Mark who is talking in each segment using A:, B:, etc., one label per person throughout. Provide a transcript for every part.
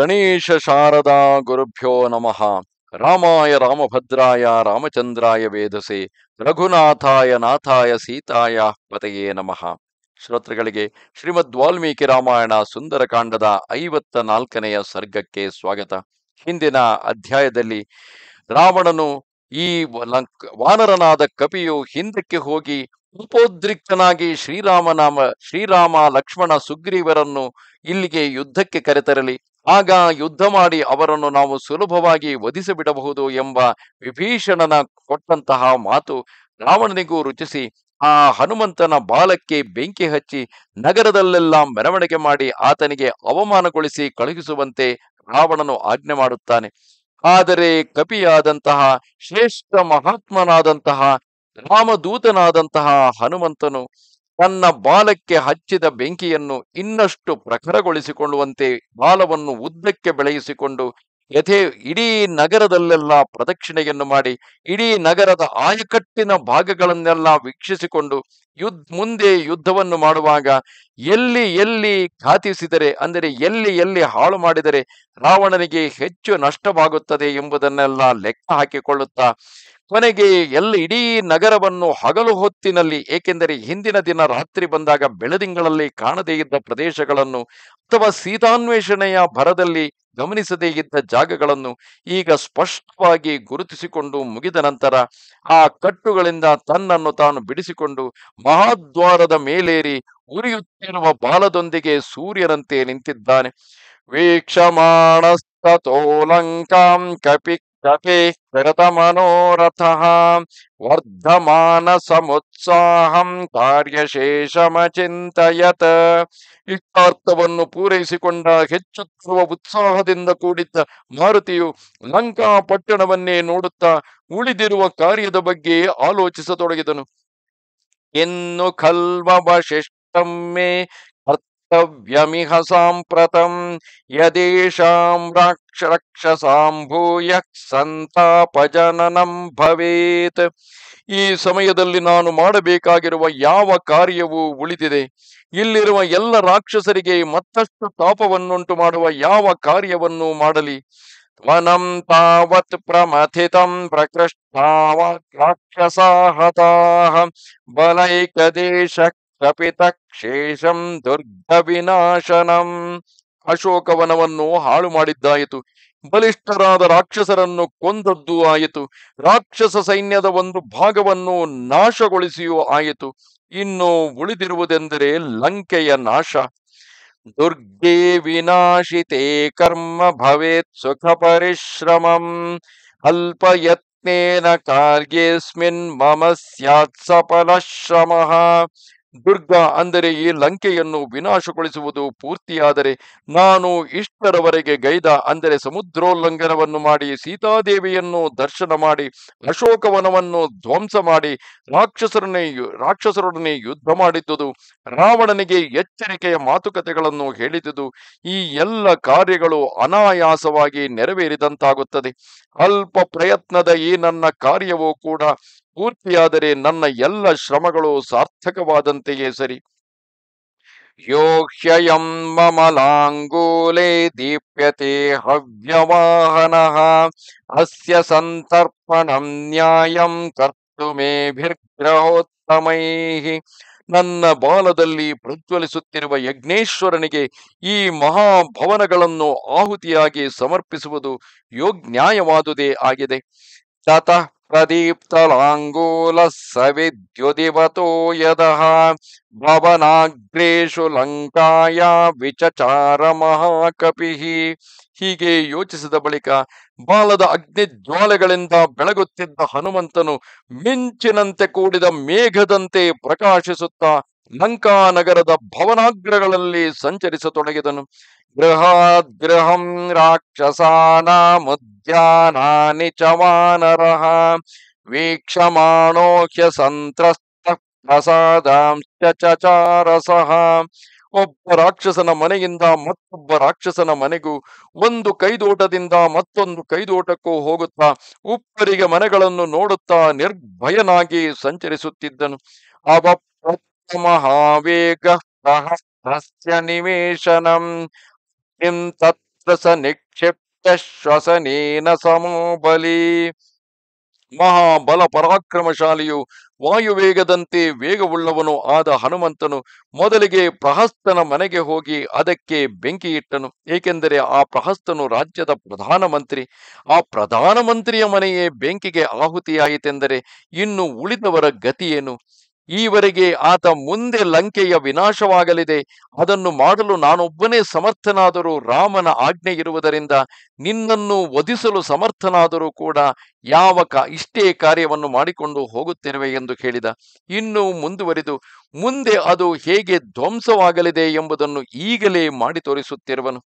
A: ಗಣೇಶ ಶಾರದಾ ಗುರುಭ್ಯೋ ನಮಃ ರಾಮಾಯ ರಾಮಭದ್ರಾಯ ರಾಮಚಂದ್ರಾಯ ವೇದಸೆ ರಘುನಾಥಾಯ ನಾಥಾಯ ಸೀತಾಯ ಪತೆಯೇ ನಮಃ ಶ್ರೋತೃಗಳಿಗೆ ಶ್ರೀಮದ್ ವಾಲ್ಮೀಕಿ ರಾಮಾಯಣ ಸುಂದರಕಾಂಡದ ಐವತ್ತ ನಾಲ್ಕನೆಯ ಸರ್ಗಕ್ಕೆ ಸ್ವಾಗತ ಹಿಂದಿನ ಅಧ್ಯಾಯದಲ್ಲಿ ರಾವಣನು ಈ ವಾನರನಾದ ಕಪಿಯು ಹಿಂದಕ್ಕೆ ಹೋಗಿ ಉಪೋದ್ರಿಕ್ತನಾಗಿ ಶ್ರೀರಾಮನಾಮ ಶ್ರೀರಾಮ ಲಕ್ಷ್ಮಣ ಸುಗ್ರೀವರನ್ನು ಇಲ್ಲಿಗೆ ಯುದ್ಧಕ್ಕೆ ಕರೆತರಲಿ ಆಗ ಯುದ್ಧ ಮಾಡಿ ಅವರನ್ನು ನಾವು ಸುಲಭವಾಗಿ ವಧಿಸಿಬಿಡಬಹುದು ಎಂಬ ವಿಭೀಷಣನ ಕೊಟ್ಟಂತಹ ಮಾತು ರಾವಣನಿಗೂ ರುಚಿಸಿ ಆ ಹನುಮಂತನ ಬಾಲಕ್ಕೆ ಬೆಂಕಿ ಹಚ್ಚಿ ನಗರದಲ್ಲೆಲ್ಲ ಮೆರವಣಿಗೆ ಮಾಡಿ ಆತನಿಗೆ ಅವಮಾನಗೊಳಿಸಿ ಕಳುಹಿಸುವಂತೆ ರಾವಣನು ಆಜ್ಞೆ ಮಾಡುತ್ತಾನೆ ಆದರೆ ಕಪಿಯಾದಂತಹ ಶ್ರೇಷ್ಠ ಮಹಾತ್ಮನಾದಂತಹ ರಾಮದೂತನಾದಂತಹ ಹನುಮಂತನು ತನ್ನ ಬಾಲಕ್ಕೆ ಹಚ್ಚಿದ ಬೆಂಕಿಯನ್ನು ಇನ್ನಷ್ಟು ಪ್ರಖರಗೊಳಿಸಿಕೊಳ್ಳುವಂತೆ ಬಾಲವನ್ನು ಉದ್ದಕ್ಕೆ ಬೆಳೆಯಿಸಿಕೊಂಡು ಯಥೇ ಇಡೀ ನಗರದಲ್ಲೆಲ್ಲ ಪ್ರದಕ್ಷಿಣೆಯನ್ನು ಮಾಡಿ ಇಡೀ ನಗರದ ಆಯಕಟ್ಟಿನ ಭಾಗಗಳನ್ನೆಲ್ಲ ವೀಕ್ಷಿಸಿಕೊಂಡು ಯುದ್ಧ ಮುಂದೆ ಯುದ್ಧವನ್ನು ಮಾಡುವಾಗ ಎಲ್ಲಿ ಎಲ್ಲಿ ಘಾತಿಸಿದರೆ ಅಂದರೆ ಎಲ್ಲಿ ಎಲ್ಲಿ ಹಾಳು ಮಾಡಿದರೆ ರಾವಣನಿಗೆ ಹೆಚ್ಚು ನಷ್ಟವಾಗುತ್ತದೆ ಎಂಬುದನ್ನೆಲ್ಲ ಲೆಕ್ಕ ಹಾಕಿಕೊಳ್ಳುತ್ತಾ ಕೊನೆಗೆ ಎಲ್ಲಿ ಇಡೀ ನಗರವನ್ನು ಹಗಲು ಹೊತ್ತಿನಲ್ಲಿ ಏಕೆಂದರೆ ಹಿಂದಿನ ದಿನ ರಾತ್ರಿ ಬಂದಾಗ ಬೆಳದಿಂಗಳಲ್ಲಿ ಕಾಣದೇ ಇದ್ದ ಪ್ರದೇಶಗಳನ್ನು ಅಥವಾ ಸೀತಾನ್ವೇಷಣೆಯ ಭರದಲ್ಲಿ ಗಮನಿಸದೇ ಇದ್ದ ಜಾಗಗಳನ್ನು ಈಗ ಸ್ಪಷ್ಟವಾಗಿ ಗುರುತಿಸಿಕೊಂಡು ಮುಗಿದ ನಂತರ ಆ ಕಟ್ಟುಗಳಿಂದ ತನ್ನನ್ನು ತಾನು ಬಿಡಿಸಿಕೊಂಡು ಮಹಾದ್ವಾರದ ಮೇಲೇರಿ ಉರಿಯುತ್ತಿರುವ ಬಾಲದೊಂದಿಗೆ ಸೂರ್ಯನಂತೆ ನಿಂತಿದ್ದಾನೆ ತೋಲಂಕಾಂ ಕಪಿ ವರ್ಧಮಾನ कृतमनोरथः ವರ್ಧಮಾನಸಮುತ್ಸಾಹಂ ಚಿಂತಯತ ಇಷ್ಟಾರ್ಥವನ್ನು ಪೂರೈಸಿಕೊಂಡ ಹೆಚ್ಚುತ್ತಿರುವ ಉತ್ಸಾಹದಿಂದ ಕೂಡಿದ್ದ ಮಾರುತಿಯು ಲಂಕಾ ಪಟ್ಟಣವನ್ನೇ ನೋಡುತ್ತಾ ಉಳಿದಿರುವ ಕಾರ್ಯದ ಬಗ್ಗೆ ಆಲೋಚಿಸತೊಡಗಿದನು ಎನ್ನು ಖಲ್ವವಶಿಷ್ಟಮ್ಮೆ हव्यमिह साम्प्रतम् ಯದೇಶಾಂ राक्ष रक्षसाम् ಭವೇತ್ ಭವೇತ್ ಈ ಸಮಯದಲ್ಲಿ ನಾನು ಮಾಡಬೇಕಾಗಿರುವ ಯಾವ ಕಾರ್ಯವೂ ಉಳಿದಿದೆ ಇಲ್ಲಿರುವ ಎಲ್ಲ ರಾಕ್ಷಸರಿಗೆ ಮತ್ತಷ್ಟು ತಾಪವನ್ನುಂಟು ಮಾಡುವ ಯಾವ ಕಾರ್ಯವನ್ನು ಮಾಡಲಿ ವನಂ ತಾವತ್ ಪ್ರಮಥಿತಂ ಪ್ರಕೃಷ್ಟಾವ ರಾಕ್ಷಸಾಹತಾ ಬಲೈಕ ದೇಶ ತಪಿತಕ್ಷೇಷಂ ದುರ್ಗ ವಿನಾಶನಂ ಅಶೋಕವನವನ್ನು ಹಾಳು ಮಾಡಿದ್ದಾಯಿತು ಬಲಿಷ್ಠರಾದ ರಾಕ್ಷಸರನ್ನು ಕೊಂದದ್ದು ಆಯಿತು ರಾಕ್ಷಸ ಸೈನ್ಯದ ಒಂದು ಭಾಗವನ್ನು ನಾಶಗೊಳಿಸಿಯೂ ಆಯಿತು ಇನ್ನು ಉಳಿದಿರುವುದೆಂದರೆ ಲಂಕೆಯ ನಾಶ ದುರ್ಗೇ ವಿನಾಶಿತೇ ಕರ್ಮ ಭವೇತ್ ಸುಖ ಪರಿಶ್ರಮಂ ಅಲ್ಪ ಯತ್ನೇನ ಕಾರ್ಯೇಸ್ಮಿನ್ ಮಮ ಸ್ಯಾತ್ ದುರ್ಗ ಅಂದರೆ ಈ ಲಂಕೆಯನ್ನು ವಿನಾಶಗೊಳಿಸುವುದು ಪೂರ್ತಿಯಾದರೆ ನಾನು ಇಷ್ಟರವರೆಗೆ ಗೈದ ಅಂದರೆ ಸಮುದ್ರೋಲ್ಲಂಘನವನ್ನು ಮಾಡಿ ಸೀತಾದೇವಿಯನ್ನು ದರ್ಶನ ಮಾಡಿ ಅಶೋಕವನವನ್ನು ಧ್ವಂಸ ಮಾಡಿ ರಾಕ್ಷಸರನ್ನೇ ರಾಕ್ಷಸರೊಡನೆ ಯುದ್ಧ ಮಾಡಿದ್ದುದು ರಾವಣನಿಗೆ ಎಚ್ಚರಿಕೆಯ ಮಾತುಕತೆಗಳನ್ನು ಹೇಳಿದುದು ಈ ಎಲ್ಲ ಕಾರ್ಯಗಳು ಅನಾಯಾಸವಾಗಿ ನೆರವೇರಿದಂತಾಗುತ್ತದೆ ಅಲ್ಪ ಪ್ರಯತ್ನದ ಈ ನನ್ನ ಕಾರ್ಯವೂ ಕೂಡ ಪೂರ್ತಿಯಾದರೆ ನನ್ನ ಎಲ್ಲ ಶ್ರಮಗಳು ಸಾರ್ಥಕವಾದಂತೆಯೇ ಸರಿ ಯೋಹ್ಯಯಂ ಮಮಲಾಂಗೂಲೆ ದೀಪ್ಯತೆ ಹವ್ಯವಾಹನ ಅಸ್ಯ ಸಂತರ್ಪಣಂ ನ್ಯಾಯಂ ಕರ್ತುಮೇಭಿರ್ಗ್ರಹೋತ್ತಮೈ ನನ್ನ ಬಾಲದಲ್ಲಿ ಪ್ರಜ್ವಲಿಸುತ್ತಿರುವ ಯಜ್ಞೇಶ್ವರನಿಗೆ ಈ ಮಹಾಭವನಗಳನ್ನು ಆಹುತಿಯಾಗಿ ಸಮರ್ಪಿಸುವುದು ಯೋಗ್ಯಾಯವಾದುದೇ ಆಗಿದೆ ತಾತ प्रदीप्तलाङ्गूलः स ಯದಹ ಭವನಾಗ್ರೇಶು ಲಂಕಾಯ ವಿಚಚಾರ ಮಹಾಕಪಿ ಹೀಗೆ ಯೋಚಿಸಿದ ಬಳಿಕ ಬಾಲದ ಅಗ್ನಿ ಜ್ವಾಲೆಗಳಿಂದ ಬೆಳಗುತ್ತಿದ್ದ ಹನುಮಂತನು ಮಿಂಚಿನಂತೆ ಕೂಡಿದ ಮೇಘದಂತೆ ಪ್ರಕಾಶಿಸುತ್ತಾ ಲಂಕಾ ನಗರದ ಭವನಾಗ್ರಗಳಲ್ಲಿ ಸಂಚರಿಸತೊಡಗಿದನು ಗೃಹಂ ರಾಕ್ಷಸಾನಾಮುದ್ಯಾನಾನಿ ಚ ವಾನರಃ ವೀಕ್ಷಮಾಣೋ ಹ್ಯ ಸಂತ್ರಸ್ತ ಪ್ರಸಾದಾಂಶ್ಚ ಚಚಾರಸಃ ಒಬ್ಬ ರಾಕ್ಷಸನ ಮನೆಯಿಂದ ಮತ್ತೊಬ್ಬ ರಾಕ್ಷಸನ ಮನೆಗೂ ಒಂದು ಕೈದೋಟದಿಂದ ಮತ್ತೊಂದು ಕೈದೋಟಕ್ಕೂ ಹೋಗುತ್ತಾ ಉಪ್ಪರಿಗೆ ಮನೆಗಳನ್ನು ನೋಡುತ್ತಾ ನಿರ್ಭಯನಾಗಿ ಸಂಚರಿಸುತ್ತಿದ್ದನು ಆ ಮಹಾವೇಗ प्रहस्तस्य ನಿವೇಶನ किं तत्र स निक्षिप्तः ಮಹಾಬಲ ಪರಾಕ್ರಮಶಾಲಿಯು ವಾಯುವೇಗದಂತೆ ವೇಗವುಳ್ಳವನು ಆದ ಹನುಮಂತನು ಮೊದಲಿಗೆ ಪ್ರಹಸ್ತನ ಮನೆಗೆ ಹೋಗಿ ಅದಕ್ಕೆ ಬೆಂಕಿ ಇಟ್ಟನು ಏಕೆಂದರೆ ಆ ಪ್ರಹಸ್ತನು ರಾಜ್ಯದ ಪ್ರಧಾನಮಂತ್ರಿ ಆ ಪ್ರಧಾನಮಂತ್ರಿಯ ಮನೆಯೇ ಬೆಂಕಿಗೆ ಆಹುತಿಯಾಯಿತೆಂದರೆ ಇನ್ನು ಉಳಿದವರ ಗತಿಯೇನು ಈವರೆಗೆ ಆತ ಮುಂದೆ ಲಂಕೆಯ ವಿನಾಶವಾಗಲಿದೆ ಅದನ್ನು ಮಾಡಲು ನಾನೊಬ್ಬನೇ ಸಮರ್ಥನಾದರೂ ರಾಮನ ಆಜ್ಞೆ ಇರುವುದರಿಂದ ನಿನ್ನನ್ನು ವಧಿಸಲು ಸಮರ್ಥನಾದರೂ ಕೂಡ ಯಾವ ಕ ಇಷ್ಟೇ ಕಾರ್ಯವನ್ನು ಮಾಡಿಕೊಂಡು ಹೋಗುತ್ತೇವೆ ಎಂದು ಹೇಳಿದ ಇನ್ನು ಮುಂದುವರಿದು ಮುಂದೆ ಅದು ಹೇಗೆ ಧ್ವಂಸವಾಗಲಿದೆ ಎಂಬುದನ್ನು ಈಗಲೇ ಮಾಡಿ ತೋರಿಸುತ್ತಿರುವನು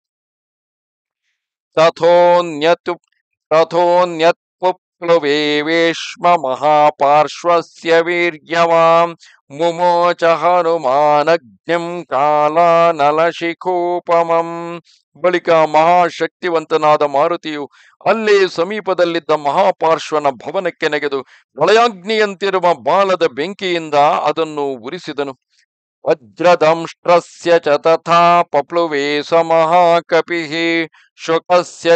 A: ತಥೋನ್ಯತು ರಥೋನ್ಯತ್ प्लुवेवेश्वमहापार्श्वस्य वीर्यवाम् मुमोच हनुमानग्निम् कालानलशिखोपमम् ಬಳಿಕ ಮಹಾಶಕ್ತಿವಂತನಾದ ಮಾರುತಿಯು ಅಲ್ಲೇ ಸಮೀಪದಲ್ಲಿದ್ದ ಮಹಾಪಾರ್ಶ್ವನ ಭವನಕ್ಕೆ ನೆಗೆದು ಪ್ರಳಯಾಗ್ನಿಯಂತಿರುವ ಬಾಲದ ಬೆಂಕಿಯಿಂದ ಅದನ್ನು ಉರಿಸಿದನು ತಥಾ ವಜ್ರಧಂಶ ಪಪ್ಲುವೇಶ ಮಹಾಕಪಿ ಶುಕಸ